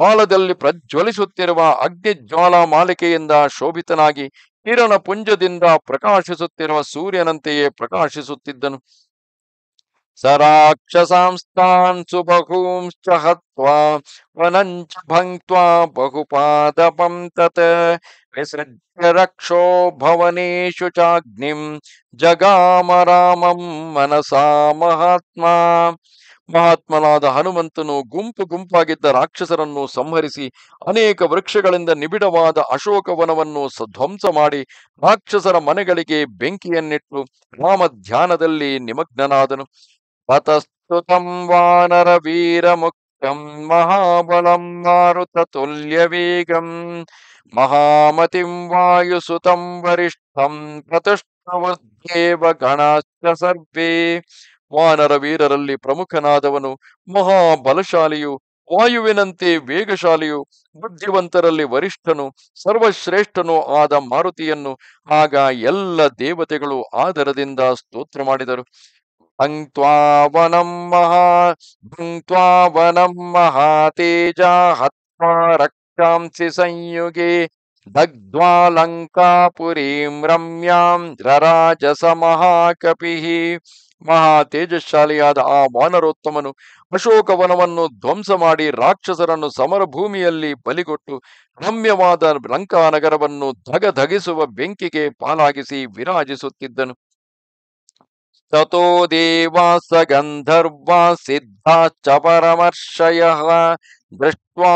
A: ಬಾಲದಲ್ಲಿ ಪ್ರಜ್ವಲಿಸುತ್ತಿರುವ ಅಗ್ನಿಜ್ವಾಲಾ ಮಾಲಿಕೆಯಿಂದ ಶೋಭಿತನಾಗಿ ಕಿರಣ ಪುಂಜದಿಂದ ಪ್ರಕಾಶಿಸುತ್ತಿರುವ ಸೂರ್ಯನಂತೆಯೇ ಪ್ರಕಾಶಿಸುತ್ತಿದ್ದನು स ಸುಬಹೂಂಶ್ಚ ಹತ್ವಾ ವನಂಚ वनञ्च ಬಹುಪಾದಪಂ ತತ್ ವಿಸೃಜ್ಯ ರಕ್ಷೋ रक्षो ಚಾಗ್ನಿಂ ಜಗಾಮ ರಾಮಂ ಮನಸಾ ಮಹಾತ್ಮ ಮಹಾತ್ಮನಾದ ಹನುಮಂತನು ಗುಂಪು ಗುಂಪಾಗಿದ್ದ ರಾಕ್ಷಸರನ್ನು ಸಂಹರಿಸಿ ಅನೇಕ ವೃಕ್ಷಗಳಿಂದ ನಿಬಿಡವಾದ ಅಶೋಕವನವನ್ನು ಧ್ವಂಸ ಮಾಡಿ ರಾಕ್ಷಸರ ಮನೆಗಳಿಗೆ ಬೆಂಕಿಯನ್ನಿಟ್ಟು ರಾಮ ಧ್ಯಾನದಲ್ಲಿ ನಿಮಗ್ನನಾದನು పతస్తుతం ಮಹಾಬಲಂ మహాబలం మారుతతుల్యవేగం ಮಹಾಮತಿಂ వాయుసుతం ವರಿಷ್ಠಂ ప్రతిష్టవర్ధేవ గణాశ్చ ಸರ್ವೇ ವಾನರ ವೀರರಲ್ಲಿ ಪ್ರಮುಖನಾದವನು ಮಹಾಬಲಶಾಲಿಯು ವಾಯುವಿನಂತೆ ವೇಗಶಾಲಿಯು ಬುದ್ಧಿವಂತರಲ್ಲಿ ವರಿಷ್ಠನು ಸರ್ವಶ್ರೇಷ್ಠನು ಆದ ಮಾರುತಿಯನ್ನು ಆಗ ಎಲ್ಲ ದೇವತೆಗಳು ಆದರದಿಂದ ಸ್ತೋತ್ರ ಮಾಡಿದರು हङ्क्त्वा ಮಹಾ महा भुङ्क्त्वा वनं महातेजा ಸಂಯುಗೆ ರಮ್ಯಾಂ ರರಾಜಸ ಮಹಾಕಪಿ ಮಹಾ ತೇಜಶಾಲಿಯಾದ ಆ ವಾನರೋತ್ತಮನು ಅಶೋಕವನವನ್ನು ಧ್ವಂಸ ಮಾಡಿ ರಾಕ್ಷಸರನ್ನು ಸಮರ ಭೂಮಿಯಲ್ಲಿ ಬಲಿಗೊಟ್ಟು ರಮ್ಯವಾದ ಲಂಕಾನಗರವನ್ನು ಧಗಧಗಿಸುವ ಬೆಂಕಿಗೆ ಪಾಲಾಗಿಸಿ ವಿರಾಜಿಸುತ್ತಿದ್ದನು ತೋ ದೇವಾ ಗಂಧರ್ವಾ गन्धर्वा सिद्धाश्च परमर्षयः दृष्ट्वा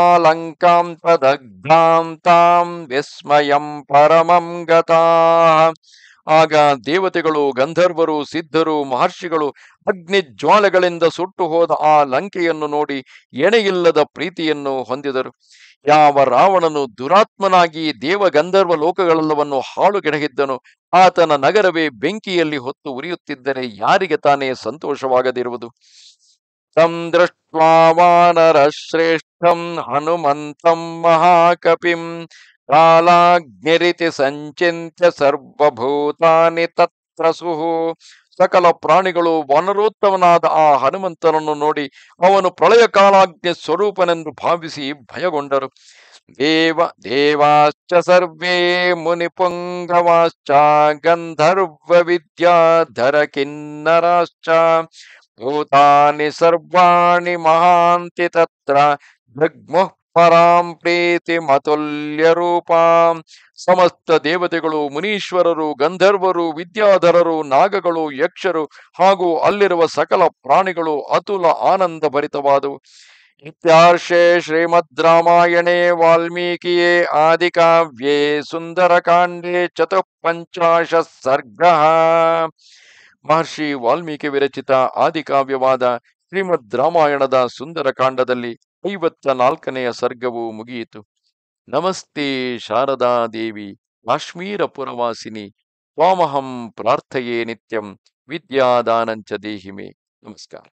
A: ತಾಂ ವಿಸ್ಮಯಂ ಪರಮಂ ಗತಾಃ ಆಗ ದೇವತೆಗಳು ಗಂಧರ್ವರು ಸಿದ್ಧರು ಮಹರ್ಷಿಗಳು ಅಗ್ನಿ ಜ್ವಾಲೆಗಳಿಂದ ಸುಟ್ಟು ಹೋದ ಆ ಲಂಕೆಯನ್ನು ನೋಡಿ ಎಣೆಯಿಲ್ಲದ ಪ್ರೀತಿಯನ್ನು ಹೊಂದಿದರು ಯಾವ ರಾವಣನು ದುರಾತ್ಮನಾಗಿ ದೇವಗಂಧರ್ವ ಲೋಕಗಳೆಲ್ಲವನ್ನು ಹಾಳುಗೆಡಗಿದ್ದನು ಆತನ ನಗರವೇ ಬೆಂಕಿಯಲ್ಲಿ ಹೊತ್ತು ಉರಿಯುತ್ತಿದ್ದರೆ ಯಾರಿಗೆ ತಾನೇ ಸಂತೋಷವಾಗದಿರುವುದು ಸಂದೃಷ್ಟ್ವಾನರ ಶ್ರೇಷ್ಠ ಶ್ರೇಷ್ಠಂ ಹನುಮಂತಂ ಮಹಾಕಪಿಂ ಕಾಲಾಗ್ನಿರಿತಿ ಸಂಚಿತ್ಯ ಸರ್ವಭೂತಾನಿ ತತ್ರಸುಹು ಸಕಲ ಪ್ರಾಣಿಗಳು ವನರೋತ್ತವನಾದ ಆ ಹನುಮಂತನನ್ನು ನೋಡಿ ಅವನು ಪ್ರಳಯ ಕಾಲಾಜ್ಞೆ ಸ್ವರೂಪನೆಂದು ಭಾವಿಸಿ ಭಯಗೊಂಡರು ದೇವ ದೇವಾಶ್ಚ ಸರ್ವೇ ಮುನಿಪುಂಗವಾಶ್ಚ ಗಂಧರ್ವ ವಿದ್ಯಾಧರ ಕಿನ್ನರಾಶ್ಚ ಭೂತಾನಿ ಸರ್ವಾಣಿ ಮಹಾಂತಿ ತತ್ರ ಪರಾಂ ಪ್ರೀತಿ ಮತುಲ್ಯ ರೂಪಾಂ ಸಮಸ್ತ ದೇವತೆಗಳು ಮುನೀಶ್ವರರು ಗಂಧರ್ವರು ವಿದ್ಯಾಧರರು ನಾಗಗಳು ಯಕ್ಷರು ಹಾಗೂ ಅಲ್ಲಿರುವ ಸಕಲ ಪ್ರಾಣಿಗಳು ಅತುಲ ಆನಂದ ಭರಿತವಾದವು ಇತ್ಯಾರ್ಷೆ ಶ್ರೀಮದ್ ರಾಮಾಯಣೇ ವಾಲ್ಮೀಕಿಯೇ ಆದಿಕಾವ್ಯೇ ಸುಂದರಕಾಂಡೇ ಚತುಪಂಚಾಶ ಸರ್ಗ ಮಹರ್ಷಿ ವಾಲ್ಮೀಕಿ ವಿರಚಿತ ಆದಿಕಾವ್ಯವಾದ ಶ್ರೀಮದ್ ರಾಮಾಯಣದ ಸುಂದರಕಾಂಡದಲ್ಲಿ ಐವತ್ತ ನಾಲ್ಕನೆಯ ಸರ್ಗವು ಮುಗಿಯಿತು ನಮಸ್ತೆ ಶಾರದಾದೇವಿ ಕಾಶ್ಮೀರಪುರವಾಸಿನಿ ತ್ವಾಮಹಂ ಪ್ರಾರ್ಥೆಯೇ ನಿತ್ಯಂ ವಿದ್ಯಾದಾನಂಚ ದೇಹಿಮೆ ನಮಸ್ಕಾರ